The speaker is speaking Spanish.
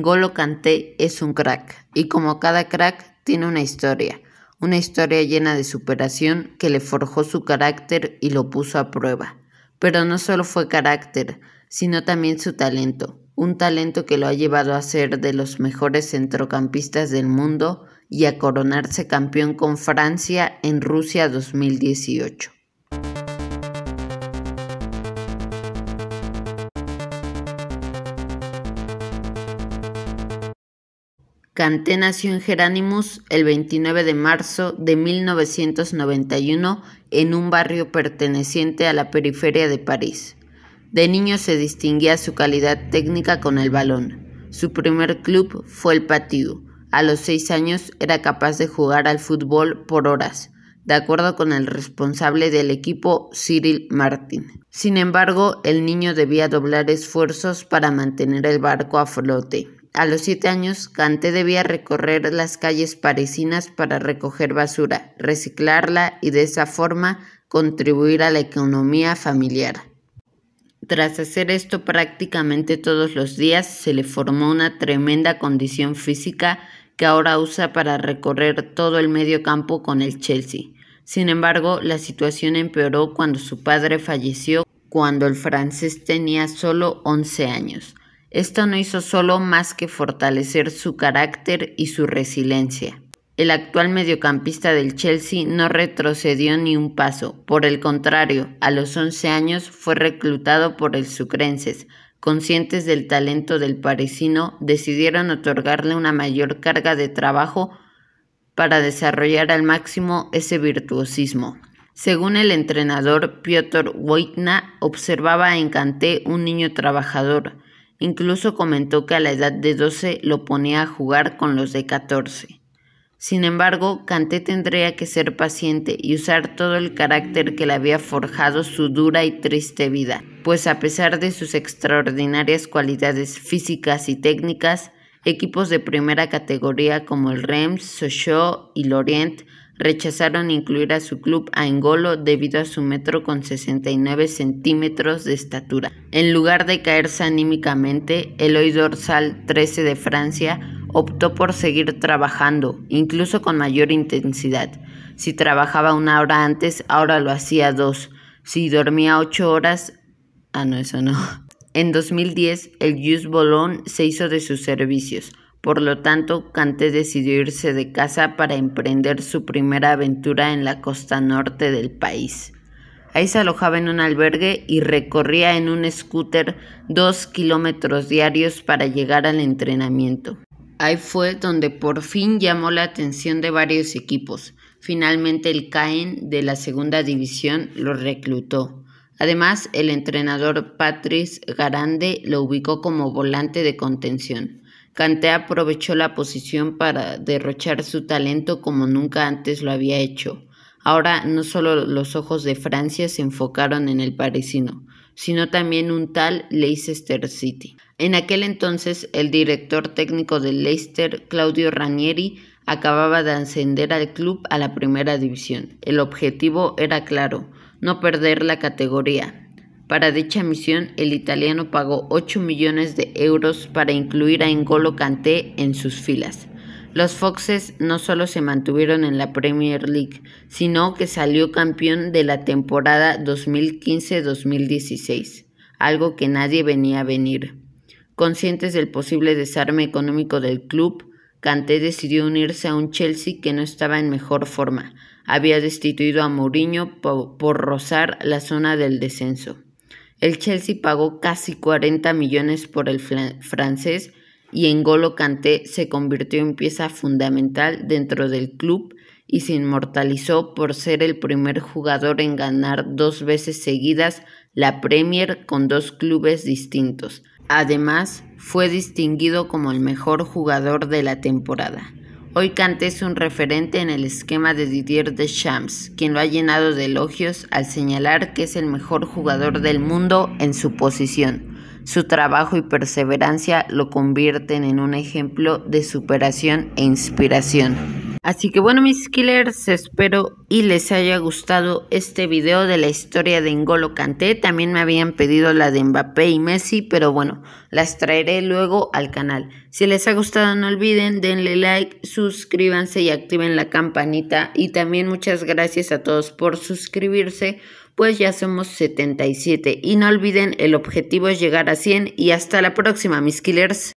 Golo Kanté es un crack y como cada crack tiene una historia, una historia llena de superación que le forjó su carácter y lo puso a prueba. Pero no solo fue carácter, sino también su talento, un talento que lo ha llevado a ser de los mejores centrocampistas del mundo y a coronarse campeón con Francia en Rusia 2018. Canté nació en Geránimus el 29 de marzo de 1991 en un barrio perteneciente a la periferia de París. De niño se distinguía su calidad técnica con el balón. Su primer club fue el Patio. A los seis años era capaz de jugar al fútbol por horas, de acuerdo con el responsable del equipo Cyril Martin. Sin embargo, el niño debía doblar esfuerzos para mantener el barco a flote a los siete años, Kanté debía recorrer las calles parisinas para recoger basura, reciclarla y de esa forma contribuir a la economía familiar. Tras hacer esto prácticamente todos los días, se le formó una tremenda condición física que ahora usa para recorrer todo el medio campo con el Chelsea. Sin embargo, la situación empeoró cuando su padre falleció cuando el francés tenía solo 11 años. Esto no hizo solo más que fortalecer su carácter y su resiliencia. El actual mediocampista del Chelsea no retrocedió ni un paso, por el contrario, a los 11 años fue reclutado por el Sucrenses. Conscientes del talento del parisino, decidieron otorgarle una mayor carga de trabajo para desarrollar al máximo ese virtuosismo. Según el entrenador Piotr Wojna, observaba en Kanté un niño trabajador, Incluso comentó que a la edad de 12 lo ponía a jugar con los de 14. Sin embargo, Canté tendría que ser paciente y usar todo el carácter que le había forjado su dura y triste vida, pues a pesar de sus extraordinarias cualidades físicas y técnicas, equipos de primera categoría como el Reims, Sochaux y Lorient rechazaron incluir a su club a Engolo debido a su metro con 69 centímetros de estatura. En lugar de caerse anímicamente, el dorsal 13 de Francia optó por seguir trabajando, incluso con mayor intensidad. Si trabajaba una hora antes, ahora lo hacía dos. Si dormía ocho horas... Ah, no, eso no. En 2010, el Jus Bolón se hizo de sus servicios por lo tanto, canté decidió irse de casa para emprender su primera aventura en la costa norte del país. Ahí se alojaba en un albergue y recorría en un scooter dos kilómetros diarios para llegar al entrenamiento. Ahí fue donde por fin llamó la atención de varios equipos. Finalmente el CAEN de la segunda división lo reclutó. Además, el entrenador Patrice Garande lo ubicó como volante de contención. Canté aprovechó la posición para derrochar su talento como nunca antes lo había hecho. Ahora no solo los ojos de Francia se enfocaron en el parisino, sino también un tal Leicester City. En aquel entonces, el director técnico del Leicester, Claudio Ranieri, acababa de ascender al club a la primera división. El objetivo era claro, no perder la categoría, para dicha misión, el italiano pagó 8 millones de euros para incluir a Engolo Kanté en sus filas. Los Foxes no solo se mantuvieron en la Premier League, sino que salió campeón de la temporada 2015-2016, algo que nadie venía a venir. Conscientes del posible desarme económico del club, Kanté decidió unirse a un Chelsea que no estaba en mejor forma. Había destituido a Mourinho por rozar la zona del descenso. El Chelsea pagó casi 40 millones por el francés y Golo Kanté se convirtió en pieza fundamental dentro del club y se inmortalizó por ser el primer jugador en ganar dos veces seguidas la Premier con dos clubes distintos. Además, fue distinguido como el mejor jugador de la temporada. Hoy Kant es un referente en el esquema de Didier Deschamps, quien lo ha llenado de elogios al señalar que es el mejor jugador del mundo en su posición. Su trabajo y perseverancia lo convierten en un ejemplo de superación e inspiración. Así que bueno mis killers, espero y les haya gustado este video de la historia de Ngolo Canté. También me habían pedido la de Mbappé y Messi, pero bueno, las traeré luego al canal. Si les ha gustado no olviden denle like, suscríbanse y activen la campanita. Y también muchas gracias a todos por suscribirse, pues ya somos 77. Y no olviden, el objetivo es llegar a 100 y hasta la próxima mis killers.